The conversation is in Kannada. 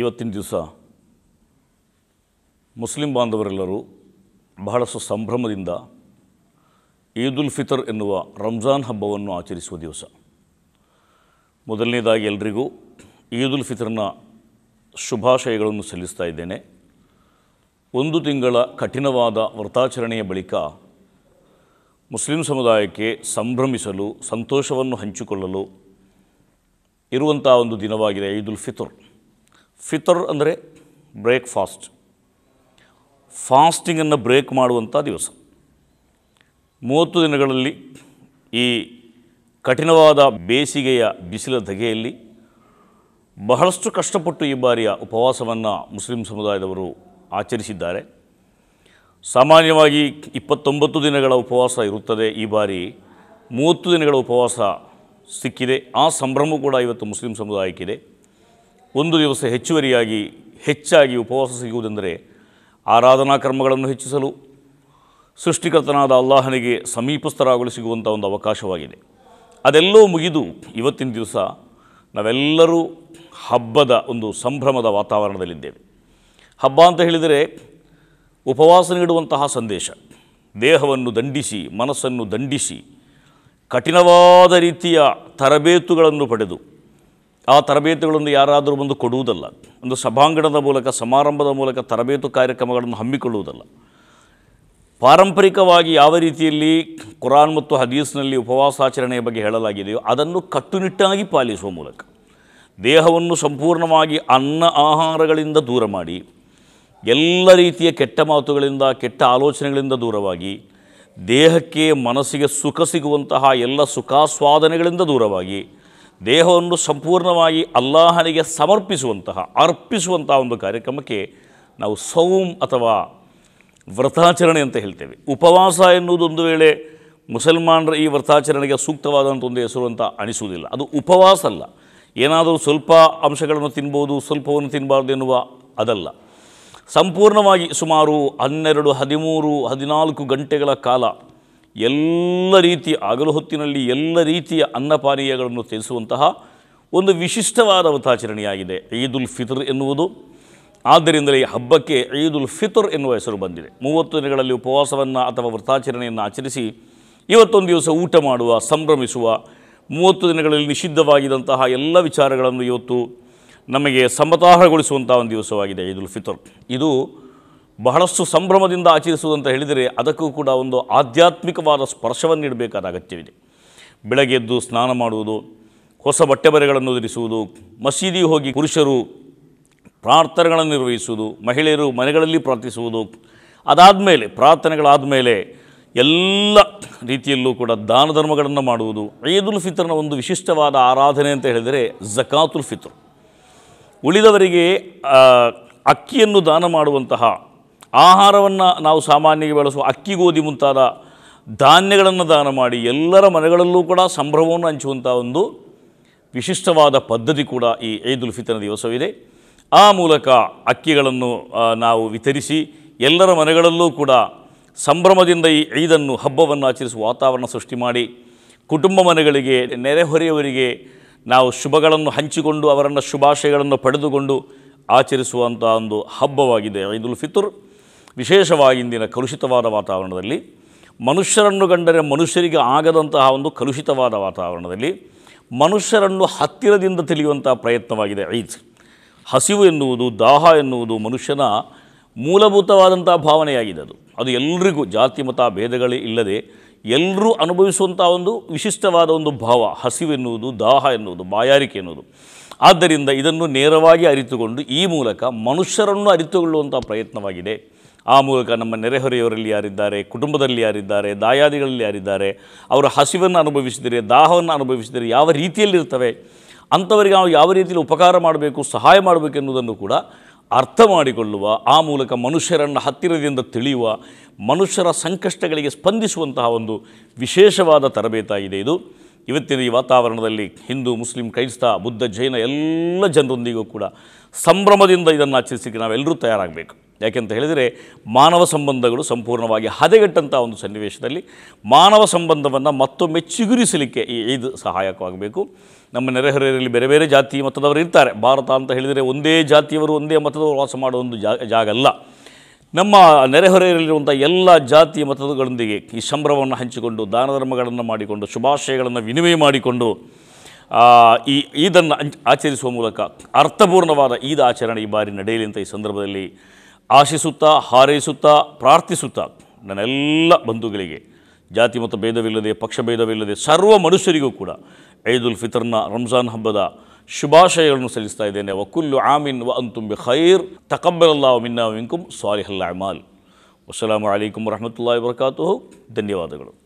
ಇವತ್ತಿನ ದಿವಸ ಮುಸ್ಲಿಂ ಬಾಂಧವರೆಲ್ಲರೂ ಬಹಳಷ್ಟು ಸಂಭ್ರಮದಿಂದ ಈದುಲ್ ಫಿತರ್ ಎನ್ನುವ ರಂಜಾನ್ ಹಬ್ಬವನ್ನು ಆಚರಿಸುವ ದಿವಸ ಮೊದಲನೇದಾಗಿ ಎಲ್ರಿಗೂ ಈದುಲ್ ಫಿತರ್ನ ಶುಭಾಶಯಗಳನ್ನು ಸಲ್ಲಿಸ್ತಾ ಇದ್ದೇನೆ ಒಂದು ತಿಂಗಳ ಕಠಿಣವಾದ ವ್ರತಾಚರಣೆಯ ಬಳಿಕ ಮುಸ್ಲಿಂ ಸಮುದಾಯಕ್ಕೆ ಸಂಭ್ರಮಿಸಲು ಸಂತೋಷವನ್ನು ಹಂಚಿಕೊಳ್ಳಲು ಇರುವಂಥ ಒಂದು ದಿನವಾಗಿದೆ ಈದುಲ್ ಫಿತರ್ ಫಿತರ್ ಅಂದರೆ ಬ್ರೇಕ್ಫಾಸ್ಟ್ ಫಾಸ್ಟಿಂಗನ್ನು ಬ್ರೇಕ್ ಮಾಡುವಂಥ ದಿವಸ ಮೂವತ್ತು ದಿನಗಳಲ್ಲಿ ಈ ಕಠಿಣವಾದ ಬೇಸಿಗೆಯ ಬಿಸಿಲ ಧಗೆಯಲ್ಲಿ ಬಹಳಷ್ಟು ಕಷ್ಟಪಟ್ಟು ಈ ಬಾರಿಯ ಉಪವಾಸವನ್ನು ಮುಸ್ಲಿಂ ಸಮುದಾಯದವರು ಆಚರಿಸಿದ್ದಾರೆ ಸಾಮಾನ್ಯವಾಗಿ ಇಪ್ಪತ್ತೊಂಬತ್ತು ದಿನಗಳ ಉಪವಾಸ ಇರುತ್ತದೆ ಈ ಬಾರಿ ಮೂವತ್ತು ದಿನಗಳ ಉಪವಾಸ ಸಿಕ್ಕಿದೆ ಆ ಸಂಭ್ರಮ ಕೂಡ ಇವತ್ತು ಮುಸ್ಲಿಂ ಸಮುದಾಯಕ್ಕಿದೆ ಒಂದು ದಿವಸ ಹೆಚ್ಚುವರಿಯಾಗಿ ಹೆಚ್ಚಾಗಿ ಉಪವಾಸ ಸಿಗುವುದೆಂದರೆ ಆರಾಧನಾ ಕರ್ಮಗಳನ್ನು ಹೆಚ್ಚಿಸಲು ಸೃಷ್ಟಿಕರ್ತನಾದ ಅಲ್ಲಾಹನಿಗೆ ಸಮೀಪಸ್ಥರಾಗಲು ಸಿಗುವಂಥ ಒಂದು ಅವಕಾಶವಾಗಿದೆ ಅದೆಲ್ಲೋ ಮುಗಿದು ಇವತ್ತಿನ ದಿವಸ ನಾವೆಲ್ಲರೂ ಹಬ್ಬದ ಒಂದು ಸಂಭ್ರಮದ ವಾತಾವರಣದಲ್ಲಿದ್ದೇವೆ ಹಬ್ಬ ಅಂತ ಹೇಳಿದರೆ ಉಪವಾಸ ನೀಡುವಂತಹ ಸಂದೇಶ ದೇಹವನ್ನು ದಂಡಿಸಿ ಮನಸ್ಸನ್ನು ದಂಡಿಸಿ ಕಠಿಣವಾದ ರೀತಿಯ ತರಬೇತುಗಳನ್ನು ಪಡೆದು ಆ ತರಬೇತಿಗಳನ್ನು ಯಾರಾದರೂ ಬಂದು ಕೊಡುವುದಲ್ಲ ಒಂದು ಸಭಾಂಗಣದ ಮೂಲಕ ಸಮಾರಂಭದ ಮೂಲಕ ತರಬೇತು ಕಾರ್ಯಕ್ರಮಗಳನ್ನು ಹಮ್ಮಿಕೊಳ್ಳುವುದಲ್ಲ ಪಾರಂಪರಿಕವಾಗಿ ಯಾವ ರೀತಿಯಲ್ಲಿ ಕುರಾನ್ ಮತ್ತು ಹದೀಸ್ನಲ್ಲಿ ಉಪವಾಸಾಚರಣೆಯ ಬಗ್ಗೆ ಹೇಳಲಾಗಿದೆಯೋ ಅದನ್ನು ಕಟ್ಟುನಿಟ್ಟಾಗಿ ಪಾಲಿಸುವ ಮೂಲಕ ದೇಹವನ್ನು ಸಂಪೂರ್ಣವಾಗಿ ಅನ್ನ ಆಹಾರಗಳಿಂದ ದೂರ ಮಾಡಿ ಎಲ್ಲ ರೀತಿಯ ಕೆಟ್ಟ ಮಾತುಗಳಿಂದ ಕೆಟ್ಟ ಆಲೋಚನೆಗಳಿಂದ ದೂರವಾಗಿ ದೇಹಕ್ಕೆ ಮನಸ್ಸಿಗೆ ಸುಖ ಸಿಗುವಂತಹ ಎಲ್ಲ ಸುಖಾಸ್ವಾದನೆಗಳಿಂದ ದೂರವಾಗಿ ದೇಹವನ್ನು ಸಂಪೂರ್ಣವಾಗಿ ಅಲ್ಲಾಹನಿಗೆ ಸಮರ್ಪಿಸುವಂತಹ ಅರ್ಪಿಸುವಂತಹ ಒಂದು ಕಾರ್ಯಕ್ರಮಕ್ಕೆ ನಾವು ಸೌಮ್ ಅಥವಾ ವ್ರತಾಚರಣೆ ಅಂತ ಹೇಳ್ತೇವೆ ಉಪವಾಸ ಎನ್ನುವುದೊಂದು ವೇಳೆ ಮುಸಲ್ಮಾನರ ಈ ವ್ರತಾಚರಣೆಗೆ ಸೂಕ್ತವಾದಂಥ ಒಂದು ಹೆಸರು ಅಂತ ಅನಿಸುವುದಿಲ್ಲ ಅದು ಉಪವಾಸ ಅಲ್ಲ ಏನಾದರೂ ಸ್ವಲ್ಪ ಅಂಶಗಳನ್ನು ತಿನ್ಬೋದು ಸ್ವಲ್ಪವನ್ನು ತಿನ್ನಬಾರ್ದು ಎನ್ನುವ ಅದಲ್ಲ ಸಂಪೂರ್ಣವಾಗಿ ಸುಮಾರು ಹನ್ನೆರಡು ಹದಿಮೂರು ಹದಿನಾಲ್ಕು ಗಂಟೆಗಳ ಕಾಲ ಎಲ್ಲ ರೀತಿಯ ಆಗಲು ಹೊತ್ತಿನಲ್ಲಿ ಎಲ್ಲ ರೀತಿಯ ಅನ್ನಪಾನೀಯಗಳನ್ನು ತ್ಯಜಿಸುವಂತಹ ಒಂದು ವಿಶಿಷ್ಟವಾದ ವ್ರತಾಚರಣೆಯಾಗಿದೆ ಈದ್ ಉಲ್ ಎನ್ನುವುದು ಆದ್ದರಿಂದಲೇ ಈ ಹಬ್ಬಕ್ಕೆ ಈದ್ ಉಲ್ ಫಿತರ್ ಎನ್ನುವ ಹೆಸರು ಬಂದಿದೆ ಮೂವತ್ತು ದಿನಗಳಲ್ಲಿ ಉಪವಾಸವನ್ನು ಅಥವಾ ವ್ರತಾಚರಣೆಯನ್ನು ಆಚರಿಸಿ ಇವತ್ತೊಂದು ದಿವಸ ಊಟ ಮಾಡುವ ಸಂಭ್ರಮಿಸುವ ಮೂವತ್ತು ದಿನಗಳಲ್ಲಿ ನಿಷಿದ್ಧವಾಗಿದ್ದಂತಹ ಎಲ್ಲ ವಿಚಾರಗಳನ್ನು ಇವತ್ತು ನಮಗೆ ಸಮತಾಹಗೊಳಿಸುವಂಥ ಒಂದು ದಿವಸವಾಗಿದೆ ಈದ್ ಉಲ್ ಇದು ಬಹಳಷ್ಟು ಸಂಭ್ರಮದಿಂದ ಆಚರಿಸುವುದಂತ ಹೇಳಿದರೆ ಅದಕ್ಕೂ ಕೂಡ ಒಂದು ಆಧ್ಯಾತ್ಮಿಕವಾದ ಸ್ಪರ್ಶವನ್ನು ನೀಡಬೇಕಾದ ಅಗತ್ಯವಿದೆ ಬೆಳಗ್ಗೆ ಎದ್ದು ಸ್ನಾನ ಮಾಡುವುದು ಹೊಸ ಬಟ್ಟೆ ಬರೆಗಳನ್ನು ಧರಿಸುವುದು ಮಸೀದಿಗೆ ಹೋಗಿ ಪುರುಷರು ಪ್ರಾರ್ಥನೆಗಳನ್ನು ನಿರ್ವಹಿಸುವುದು ಮಹಿಳೆಯರು ಮನೆಗಳಲ್ಲಿ ಪ್ರಾರ್ಥಿಸುವುದು ಅದಾದ ಮೇಲೆ ಪ್ರಾರ್ಥನೆಗಳಾದ ಮೇಲೆ ಎಲ್ಲ ರೀತಿಯಲ್ಲೂ ಕೂಡ ದಾನ ಧರ್ಮಗಳನ್ನು ಮಾಡುವುದು ಐದುಲ್ ಫಿತ್ರನ ಒಂದು ವಿಶಿಷ್ಟವಾದ ಆರಾಧನೆ ಅಂತ ಹೇಳಿದರೆ ಜಕಾತುಲ್ ಫಿತ್ರ್ ಉಳಿದವರಿಗೆ ಅಕ್ಕಿಯನ್ನು ದಾನ ಮಾಡುವಂತಹ ಆಹಾರವನ್ನು ನಾವು ಸಾಮಾನ್ಯವಾಗಿ ಬಳಸುವ ಅಕ್ಕಿ ಗೋಧಿ ಮುಂತಾದ ಧಾನ್ಯಗಳನ್ನು ದಾನ ಮಾಡಿ ಎಲ್ಲರ ಮನೆಗಳಲ್ಲೂ ಕೂಡ ಸಂಭ್ರಮವನ್ನು ಹಂಚುವಂಥ ಒಂದು ವಿಶಿಷ್ಟವಾದ ಪದ್ಧತಿ ಕೂಡ ಈ ಐದುಲ್ ಫಿತನ ದಿವಸವಿದೆ ಆ ಮೂಲಕ ಅಕ್ಕಿಗಳನ್ನು ನಾವು ವಿತರಿಸಿ ಎಲ್ಲರ ಮನೆಗಳಲ್ಲೂ ಕೂಡ ಸಂಭ್ರಮದಿಂದ ಈ ಐದನ್ನು ಹಬ್ಬವನ್ನು ಆಚರಿಸುವ ವಾತಾವರಣ ಸೃಷ್ಟಿ ಮಾಡಿ ಕುಟುಂಬ ಮನೆಗಳಿಗೆ ನೆರೆಹೊರೆಯವರಿಗೆ ನಾವು ಶುಭಗಳನ್ನು ಹಂಚಿಕೊಂಡು ಅವರನ್ನು ಶುಭಾಶಯಗಳನ್ನು ಪಡೆದುಕೊಂಡು ಆಚರಿಸುವಂಥ ಒಂದು ಹಬ್ಬವಾಗಿದೆ ಐದುಲ್ ಫಿತುರ್ ವಿಶೇಷವಾಗಿ ಇಂದಿನ ಕಲುಷಿತವಾದ ವಾತಾವರಣದಲ್ಲಿ ಮನುಷ್ಯರನ್ನು ಕಂಡರೆ ಮನುಷ್ಯರಿಗೆ ಆಗದಂತಹ ಒಂದು ಕಲುಷಿತವಾದ ವಾತಾವರಣದಲ್ಲಿ ಮನುಷ್ಯರನ್ನು ಹತ್ತಿರದಿಂದ ತಿಳಿಯುವಂಥ ಪ್ರಯತ್ನವಾಗಿದೆ ಐದ್ ಹಸಿವು ಎನ್ನುವುದು ದಾಹ ಎನ್ನುವುದು ಮನುಷ್ಯನ ಮೂಲಭೂತವಾದಂಥ ಭಾವನೆಯಾಗಿದೆ ಅದು ಅದು ಎಲ್ರಿಗೂ ಜಾತಿ ಮತ ಭೇದಗಳೇ ಇಲ್ಲದೆ ಎಲ್ಲರೂ ಅನುಭವಿಸುವಂಥ ಒಂದು ವಿಶಿಷ್ಟವಾದ ಒಂದು ಭಾವ ಹಸಿವು ಎನ್ನುವುದು ದಾಹ ಎನ್ನುವುದು ಬಾಯಾರಿಕೆ ಎನ್ನುವುದು ಆದ್ದರಿಂದ ಇದನ್ನು ನೇರವಾಗಿ ಅರಿತುಕೊಂಡು ಈ ಮೂಲಕ ಮನುಷ್ಯರನ್ನು ಅರಿತುಕೊಳ್ಳುವಂಥ ಪ್ರಯತ್ನವಾಗಿದೆ ಆ ಮೂಲಕ ನಮ್ಮ ನೆರೆಹೊರೆಯವರಲ್ಲಿ ಯಾರಿದ್ದಾರೆ ಕುಟುಂಬದಲ್ಲಿ ಯಾರಿದ್ದಾರೆ ದಾಯಾದಿಗಳಲ್ಲಿ ಯಾರಿದ್ದಾರೆ ಅವರ ಹಸಿವನ್ನು ಅನುಭವಿಸಿದರೆ ದಾಹವನ್ನು ಅನುಭವಿಸಿದರೆ ಯಾವ ರೀತಿಯಲ್ಲಿರ್ತವೆ ಅಂಥವರಿಗೆ ನಾವು ಯಾವ ರೀತಿಯಲ್ಲಿ ಉಪಕಾರ ಮಾಡಬೇಕು ಸಹಾಯ ಮಾಡಬೇಕು ಎನ್ನುವುದನ್ನು ಕೂಡ ಅರ್ಥ ಮಾಡಿಕೊಳ್ಳುವ ಆ ಮೂಲಕ ಮನುಷ್ಯರನ್ನು ಹತ್ತಿರದಿಂದ ತಿಳಿಯುವ ಮನುಷ್ಯರ ಸಂಕಷ್ಟಗಳಿಗೆ ಸ್ಪಂದಿಸುವಂತಹ ಒಂದು ವಿಶೇಷವಾದ ತರಬೇತಾಗಿದೆ ಇದು ಇವತ್ತಿನ ಈ ವಾತಾವರಣದಲ್ಲಿ ಹಿಂದೂ ಮುಸ್ಲಿಂ ಕ್ರೈಸ್ತ ಬುದ್ಧ ಜೈನ ಎಲ್ಲ ಜನರೊಂದಿಗೂ ಕೂಡ ಸಂಭ್ರಮದಿಂದ ಇದನ್ನು ಆಚರಿಸಲಿಕ್ಕೆ ನಾವೆಲ್ಲರೂ ತಯಾರಾಗಬೇಕು ಯಾಕೆಂತ ಹೇಳಿದರೆ ಮಾನವ ಸಂಬಂಧಗಳು ಸಂಪೂರ್ಣವಾಗಿ ಹದಗೆಟ್ಟಂಥ ಒಂದು ಸನ್ನಿವೇಶದಲ್ಲಿ ಮಾನವ ಸಂಬಂಧವನ್ನು ಮತ್ತೊಮ್ಮೆ ಚಿಗುರಿಸಲಿಕ್ಕೆ ಈ ಈದ್ ಸಹಾಯಕವಾಗಬೇಕು ನಮ್ಮ ನೆರೆಹೊರೆಯಲ್ಲಿ ಬೇರೆ ಬೇರೆ ಜಾತಿ ಮತದವರು ಇರ್ತಾರೆ ಭಾರತ ಅಂತ ಹೇಳಿದರೆ ಒಂದೇ ಜಾತಿಯವರು ಒಂದೇ ಮತದವರು ವಾಸ ಮಾಡೋ ಒಂದು ಜಾಗ ಅಲ್ಲ ನಮ್ಮ ನೆರೆಹೊರೆಯಲ್ಲಿರುವಂಥ ಎಲ್ಲ ಜಾತಿ ಮತದಗಳೊಂದಿಗೆ ಈ ಸಂಭ್ರಮವನ್ನು ಹಂಚಿಕೊಂಡು ದಾನ ಧರ್ಮಗಳನ್ನು ಮಾಡಿಕೊಂಡು ಶುಭಾಶಯಗಳನ್ನು ವಿನಿಮಯ ಮಾಡಿಕೊಂಡು ಈ ಈದನ್ನು ಆಚರಿಸುವ ಮೂಲಕ ಅರ್ಥಪೂರ್ಣವಾದ ಈದ್ ಆಚರಣೆ ಈ ಬಾರಿ ನಡೆಯಲಿ ಅಂತ ಈ ಸಂದರ್ಭದಲ್ಲಿ ಆಶಿಸುತ್ತಾ ಹಾರೈಸುತ್ತಾ ಪ್ರಾರ್ಥಿಸುತ್ತಾ ನನ್ನೆಲ್ಲ ಬಂಧುಗಳಿಗೆ ಜಾತಿ ಮತ ಭೇದವಿಲ್ಲದೆ ಪಕ್ಷ ಭೇದವಿಲ್ಲದೆ ಸರ್ವ ಮನುಷ್ಯರಿಗೂ ಕೂಡ ಐದುಲ್ ಫಿತರ್ನ ರಂಜಾನ್ ಹಬ್ಬದ ಶುಭಾಶಯಗಳನ್ನು ಸಲ್ಲಿಸ್ತಾ ಇದ್ದೇನೆ ವಕುಲ್ಲು ಆಮಿನ್ ವ ತುಂಬಿ ಖೈರ್ ತಕಬ್ಬಲಲ್ಲಾ ಮಿನ್ನ ವಿಂಕುಮ್ ಸಾಲಿಹಲ್ಲ ಅಮಾಲ್ ವಸಲಾಮು ಅಲೈಕುಮ್ ರಹಮತುಲ್ಲಾ ವರ್ಕಾತು ಧನ್ಯವಾದಗಳು